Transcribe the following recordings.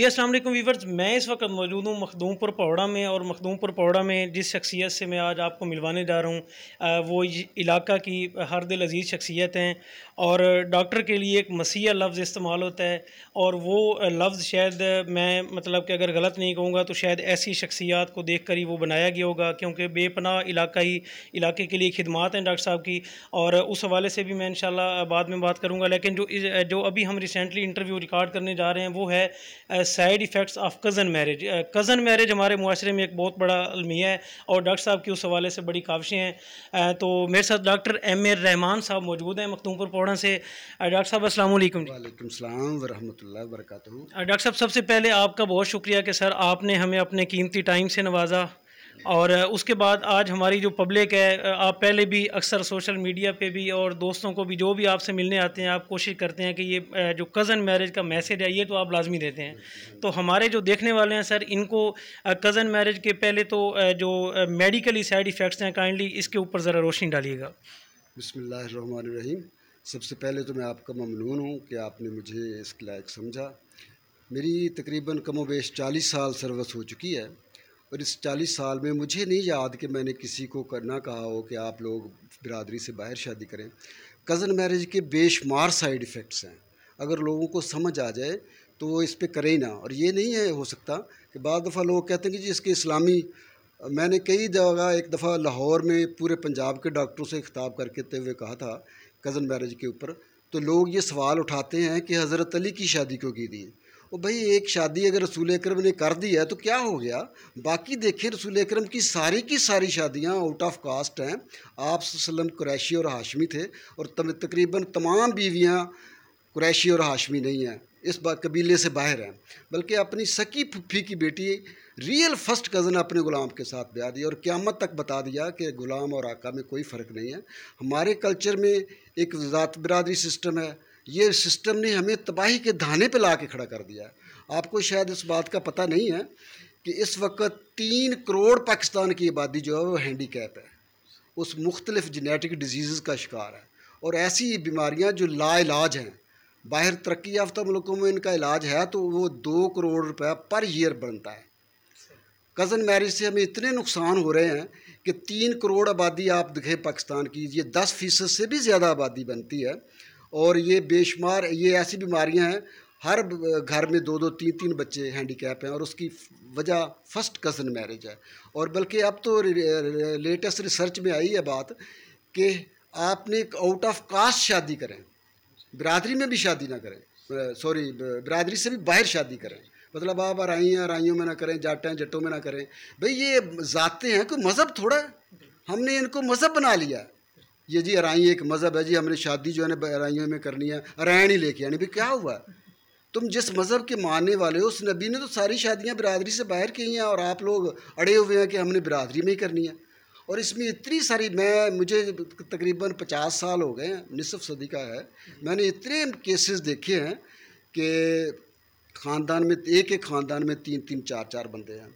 जी अस्सलाम वालेकुम वीवर्स मैं इस वक्त मौजूद हूँ मखदूमपुर पौड़ा में और मखदूमपुर पौड़ा में जिस शख्सियत से मैं आज आपको मिलवाने जा रहा हूँ वो इलाका की हर दिल अजीज़ शख्सियत हैं और डॉक्टर के लिए एक मसीह लफ्ज़ इस्तेमाल होता है और वो लफ्ज़ शायद मैं मतलब कि अगर गलत नहीं कहूँगा तो शायद ऐसी शख्सियात को देख कर ही वो बनाया गया होगा क्योंकि बेपना इलाका ही इलाके के लिए खिदमत हैं डॉक्टर साहब की और उस हवाले से भी मैं इन बाद में बात करूँगा लेकिन जो जो अभी हम रिसेंटली इंटरव्यू रिकॉर्ड करने जा रहे हैं वो है side effects of cousin marriage cousin marriage हमारे माशरे में एक बहुत बड़ा अलमिया है और डॉक्टर साहब की उस हवाले से बड़ी काविशें हैं तो मेरे साथ डॉक्टर एम ए रहमान साहब मौजूद हैं मखतूमपुर पौड़ा से डॉक्टर साहब असल वालेकाम वालेकुम वरक डॉक्टर साहब सबसे पहले आपका बहुत शुक्रिया कि सर आपने हमें अपने कीमती टाइम से नवाजा और उसके बाद आज हमारी जो पब्लिक है आप पहले भी अक्सर सोशल मीडिया पे भी और दोस्तों को भी जो भी आपसे मिलने आते हैं आप कोशिश करते हैं कि ये जो कज़न मैरिज का मैसेज है ये तो आप लाजमी देते हैं तो हमारे जो देखने वाले हैं सर इनको कज़न मैरिज के पहले तो जो मेडिकली साइड इफ़ेक्ट्स हैं काइंडली इसके ऊपर ज़रा रोशनी डालिएगा बसमीम सबसे पहले तो मैं आपका ममनून हूँ कि आपने मुझे इसके लायक समझा मेरी तकरीबन कमो बेश चालीस साल सर्विस हो चुकी है और इस चालीस साल में मुझे नहीं याद कि मैंने किसी को करना कहा हो कि आप लोग बिरादरी से बाहर शादी करें कज़न मैरिज के बेशुमार साइड इफ़ेक्ट्स हैं अगर लोगों को समझ आ जाए तो वो इस पर करें ना और ये नहीं है हो सकता कि बार दफ़ा लोग कहते हैं कि जी इसके इस्लामी मैंने कई जगह एक दफ़ा लाहौर में पूरे पंजाब के डॉक्टरों से खिताब ते हुए कहा था कज़न मैरिज के ऊपर तो लोग ये सवाल उठाते हैं कि हज़रत अली की शादी क्यों की थी और भाई एक शादी अगर रसूल अक्रम ने कर दी है तो क्या हो गया बाकी देखिए रसूल अक्रम की सारी की सारी शादियाँ आउट ऑफ कास्ट हैं आप सल्लम कुरैशी और हाशमी थे और तकरीबन तमाम बीवियाँ कुरैशी और हाशमी नहीं हैं इस कबीले से बाहर हैं बल्कि अपनी सकी फुफी की बेटी रियल फर्स्ट कज़न अपने ग़ुलाम के साथ ब्याह दिया और क़्यामत तक बता दिया कि ग़ुलाम और आका में कोई फ़र्क नहीं है हमारे कल्चर में एक ज़ात बरदरी सिस्टम है ये सिस्टम ने हमें तबाही के धाने पे ला के खड़ा कर दिया आपको शायद इस बात का पता नहीं है कि इस वक्त तीन करोड़ पाकिस्तान की आबादी जो है वो हैंडीकैप है उस मुख्तलिफ जेनेटिक डिजीज़ का शिकार है और ऐसी बीमारियाँ जो लाइलाज हैं बाहर तरक्की याफ्ता मुल्कों में इनका इलाज है तो वो दो करोड़ रुपया पर ईयर बनता है कज़न मैरिज से हमें इतने नुकसान हो रहे हैं कि तीन करोड़ आबादी आप दिखे पाकिस्तान की ये दस फीसद से भी ज़्यादा आबादी बनती है और ये बेशुमार ये ऐसी बीमारियां हैं हर घर में दो दो तीन तीन बच्चे हैंडीकैप हैं और उसकी वजह फर्स्ट कज़न मैरिज है और बल्कि अब तो लेटेस्ट रिसर्च में आई है बात कि आपने आउट ऑफ कास्ट शादी करें बरदरी में भी शादी ना करें सॉरी बरदरी से भी बाहर शादी करें मतलब आप राइयाँ आराइयों में ना करें जाट हैं में ना करें भाई ये ज़ाते हैं कोई मज़हब थोड़ा है हमने इनको मज़हब बना लिया है ये जी अराई एक मज़हब है जी हमने शादी जो है ना अराइयों में करनी है अरायण ही लेके आनी भी क्या हुआ तुम जिस मज़हब के मानने वाले हो उस नबी ने तो सारी शादियाँ बिरादरी से बाहर की हैं और आप लोग अड़े हुए हैं कि हमने बिरादरी में ही करनी है और इसमें इतनी सारी मैं मुझे तकरीबन पचास साल हो गए हैं निसफ़ सदी का है मैंने इतने केसेस देखे हैं कि ख़ानदान में एक एक ख़ानदान में तीन तीन चार चार बंदे हैं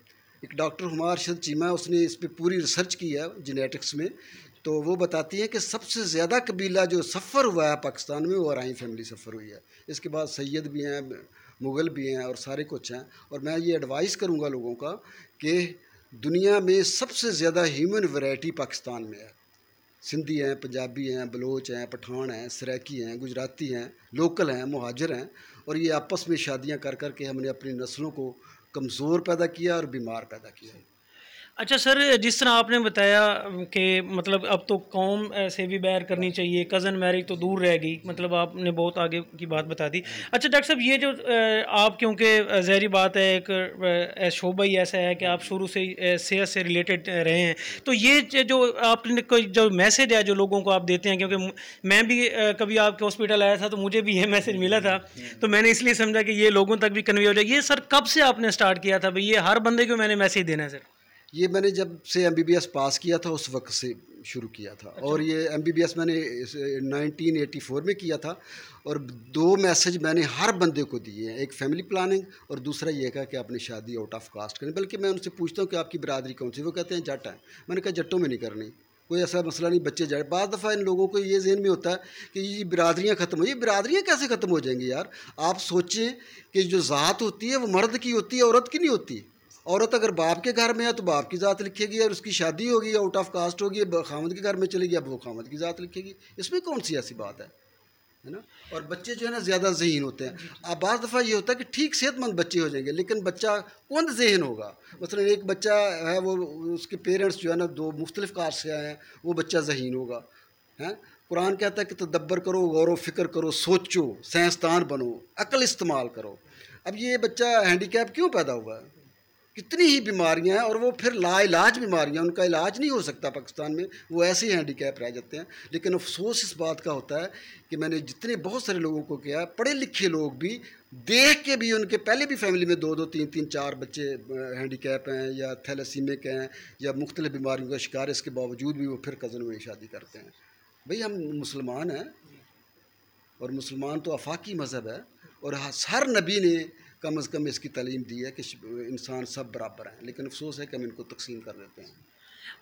एक डॉक्टर हमार अरशद चीमा उसने इस पर पूरी रिसर्च की है जेनेटिक्स में तो वो बताती हैं कि सबसे ज़्यादा कबीला जो सफ़र हुआ है पाकिस्तान में वो आरई फैमिली सफ़र हुई है इसके बाद सैयद भी हैं मुग़ल भी हैं और सारे कुछ हैं और मैं ये एडवाइस करूँगा लोगों का कि दुनिया में सबसे ज़्यादा ह्यूमन वैरायटी पाकिस्तान में है सिंधी हैं पंजाबी हैं बलोच हैं पठान हैं सराकी हैं गुजराती हैं लोकल हैं महाजर हैं और ये आपस में शादियां कर कर के हमने अपनी नस्लों को कमज़ोर पैदा किया और बीमार पैदा किया अच्छा सर जिस तरह आपने बताया कि मतलब अब तो कौम से भी बैर करनी चाहिए कज़न मैरिज तो दूर रह गई मतलब आपने बहुत आगे की बात बता दी अच्छा डॉक्टर साहब ये जो आप क्योंकि जहरी बात है एक शोबा ही ऐसा है कि आप शुरू से सेहत से रिलेटेड रहे हैं तो ये जो आपने कोई जो मैसेज है जो लोगों को आप देते हैं क्योंकि मैं भी कभी आपके हॉस्पिटल आया था तो मुझे भी ये मैसेज मिला था तो मैंने इसलिए समझा कि ये लोगों तक भी कन्वे हो जाए ये सर कब से आपने स्टार्ट किया था भाई ये हर बंदे को मैंने मैसेज देना है सर ये मैंने जब से एम पास किया था उस वक्त से शुरू किया था अच्छा। और ये एम मैंने 1984 में किया था और दो मैसेज मैंने हर बंदे को दिए हैं एक फैमिली प्लानिंग और दूसरा ये कहा कि आपने शादी आउट ऑफ कास्ट करनी बल्कि मैं उनसे पूछता हूँ कि आपकी बरदरी कौन सी वो कहते हैं जट हैं मैंने कहा जट्टों में नहीं करनी कोई ऐसा मसला नहीं बच्चे जाए बार दफ़ा इन लोगों को ये जहन में होता है कि ये बिरादरियाँ ख़त्म हो ये बिरादरियाँ कैसे ख़त्म हो जाएंगी यार आप सोचें कि जो ज़ात होती है वो मर्द की होती है औरत की नहीं होती औरत अगर बाप के घर में है तो बाप की ज़ात लिखेगी और उसकी शादी होगी आउट ऑफ कास्ट होगी खामद के घर में चली अब वो खामद की ज़ात लिखेगी इसमें कौन सी ऐसी बात है है ना और बच्चे जो है ना ज़्यादा जहन होते हैं अब बज दफ़ा ये होता है कि ठीक सेहतमंद बच्चे हो जाएंगे लेकिन बच्चा कौन जहन होगा मसलन मतलब एक बच्चा है वो उसके पेरेंट्स जो है ना दो मुख्तलिफ कास्ट से आए हैं वो बच्चा जहन होगा हैं कुरान कहता है कि तदब्बर करो गौर व फिक्र करो सोचो साइंसदान बनो अकल इस्तेमाल करो अब ये बच्चा हैंडीकैप क्यों पैदा हुआ है कितनी ही बीमारियां हैं और वो फिर लाइलाज बीमारियां उनका इलाज नहीं हो सकता पाकिस्तान में वो ऐसे ही हैंडीकैप रह जाते हैं लेकिन अफसोस इस बात का होता है कि मैंने जितने बहुत सारे लोगों को किया है पढ़े लिखे लोग भी देख के भी उनके पहले भी फैमिली में दो दो तीन तीन चार बच्चे हैंडीकैप हैं या के हैं या मुख्तलिफ बीमारियों का शिकार इसके बावजूद भी वो फिर कज़न में शादी करते हैं भाई हम मुसलमान हैं और मुसलमान तो अफाकी मज़हब है और हर नबी ने कम अज़ कम इसकी तलीम दी है कि इंसान सब बराबर हैं लेकिन अफसोस है कि हम इनको तकसीम कर देते हैं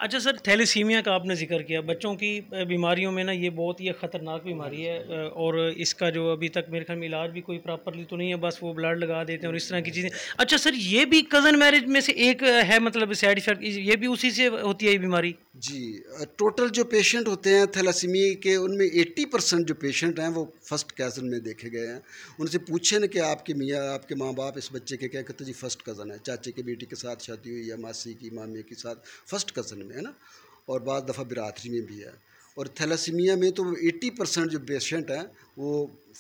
अच्छा सर थैलीसीमिया का आपने जिक्र किया बच्चों की बीमारियों में ना ये बहुत ही ख़तरनाक बीमारी है और इसका जो अभी तक मेरे ख्याल में इलाज भी कोई प्रॉपरली तो नहीं है बस वो ब्लड लगा देते हैं और इस तरह की चीज़ें अच्छा सर ये भी कज़न मैरिज में से एक है मतलब साइड इफेक्ट ये भी उसी से होती है ये बीमारी जी टोटल जो पेशेंट होते हैं थैलासीमिया के उनमें एट्टी परसेंट जो पेशेंट हैं वो फर्स्ट कज़न में देखे गए हैं उनसे पूछे ना कि आपके मियाँ आपके माँ बाप इस बच्चे के क्या कहते जी फर्स्ट कज़न है चाचे की बेटी के साथ शादी हुई या मासी की मामी के साथ फर्स्ट कज़न वजन में है ना और बाद दफ़ा बिरादरी में भी है और थैलासीमिया में तो 80 परसेंट जो पेशेंट हैं वो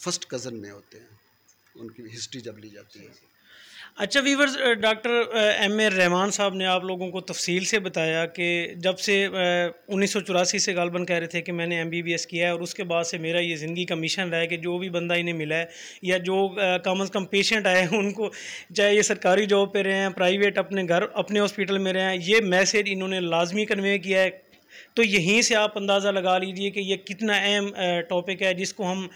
फर्स्ट कज़न में होते हैं उनकी हिस्ट्री जब ली जाती है अच्छा viewers doctor M A Rahman sahab ने आप लोगों को तफसील से बताया कि जब से उन्नीस से गालबन कह रहे थे कि मैंने एम बी बी एस किया है और उसके बाद से मेरा ये ज़िंदगी का मिशन रहा है कि जो भी बंदा इन्हें मिला है या जो कम अज़ कम पेशेंट आए हैं उनको चाहे ये सरकारी जॉब पर रहे हैं प्राइवेट अपने घर अपने हॉस्पिटल में रहे हैं ये मैसेज इन्होंने लाजमी कन्वे किया है तो यहीं से आप अंदाज़ा लगा लीजिए कि यह कितना अहम टॉपिक है जिसको हम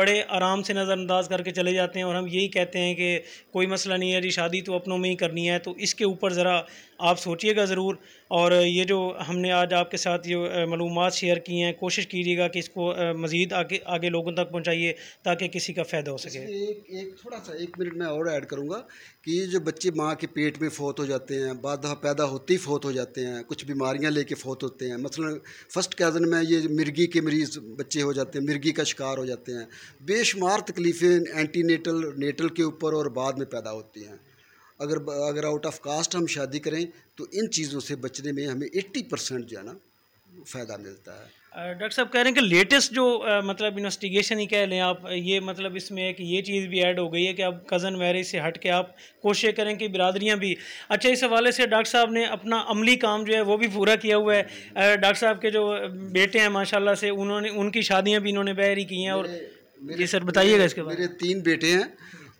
बड़े आराम से नज़रअंदाज करके चले जाते हैं और हम यही कहते हैं कि कोई मसला नहीं है जी शादी तो अपनों में ही करनी है तो इसके ऊपर ज़रा आप सोचिएगा ज़रूर और ये जो हमने आज आपके साथ ये मालूम शेयर की हैं कोशिश कीजिएगा कि इसको मज़ीद आगे आगे लोगों तक पहुँचाइए ताकि किसी का फ़ायदा हो सके अच्छा, एक एक थोड़ा सा एक मिनट मैं और ऐड करूँगा कि ये जो बच्चे माँ के पेट में फोत हो जाते हैं बाधा पैदा होते ही फ़ोत हो जाते हैं कुछ बीमारियाँ लेके फोत होते हैं हैं मसलन मतलब फ़र्स्ट कैज़न में ये मिर्गी के मरीज़ बच्चे हो जाते हैं मिर्गी का शिकार हो जाते हैं बेशुमार तकलीफ़ें एंटीनेटल नेटल के ऊपर और बाद में पैदा होती हैं अगर अगर आउट ऑफ कास्ट हम शादी करें तो इन चीज़ों से बचने में हमें 80 परसेंट जो है ना फ़ायदा मिलता है डॉक्टर साहब कह रहे हैं कि लेटेस्ट जो आ, मतलब इन्वेस्टिगेशन ही कह लें आप ये मतलब इसमें है कि ये चीज़ भी ऐड हो गई है कि अब कज़न मैरिज से हट के आप कोशिश करें कि बिरादरियाँ भी अच्छा इस हवाले से डॉक्टर साहब ने अपना अमली काम जो है वो भी पूरा किया हुआ है डॉक्टर साहब के जो बेटे हैं माशाल्लाह से उन्होंने उनकी शादियाँ भी इन्होंने बैर ही की हैं और जी सर बताइएगा इसके बारे मेरे तीन बेटे हैं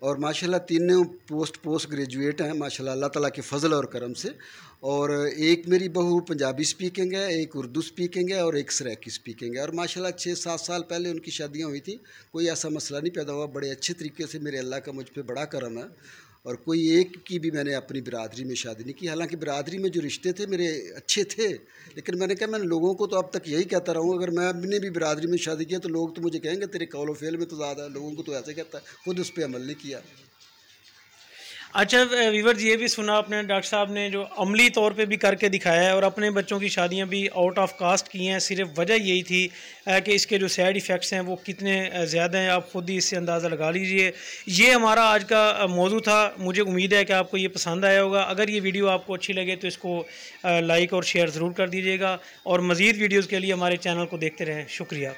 और माशाल्लाह तीनों पोस्ट पोस्ट ग्रेजुएट हैं माशाल्लाह अल्लाह ताला के फजल और करम से और एक मेरी बहू पंजाबी स्पीकिंग है एक उर्दू स्पीकिंग है और एक सराकी स्पीकिंग है और माशाल्लाह छः सात साल पहले उनकी शादियाँ हुई थी कोई ऐसा मसला नहीं पैदा हुआ बड़े अच्छे तरीके से मेरे अल्लाह का मुझ पर बड़ा करम है और कोई एक की भी मैंने अपनी बिरादरी में शादी नहीं की हालांकि बिरादरी में जो रिश्ते थे मेरे अच्छे थे लेकिन मैंने कहा मैं लोगों को तो अब तक यही कहता रहूँगा अगर मैं अपने भी बिरादरी में शादी किया तो लोग तो मुझे कहेंगे तेरे कॉलो फेल में तो ज़्यादा लोगों को तो ऐसे कहता है खुद उस पर अमल नहीं किया अच्छा विवर जी ये भी सुना आपने डॉक्टर साहब ने जो अमली तौर पे भी करके दिखाया है और अपने बच्चों की शादियां भी आउट ऑफ कास्ट की हैं सिर्फ वजह यही थी कि इसके जो साइड इफ़ेक्ट्स हैं वो कितने ज़्यादा हैं आप ख़ुद ही इससे अंदाज़ा लगा लीजिए ये हमारा आज का मौजू था मुझे उम्मीद है कि आपको ये पसंद आया होगा अगर ये वीडियो आपको अच्छी लगे तो इसको लाइक और शेयर ज़रूर कर दीजिएगा और मज़ीद वीडियोज़ के लिए हमारे चैनल को देखते रहें शुक्रिया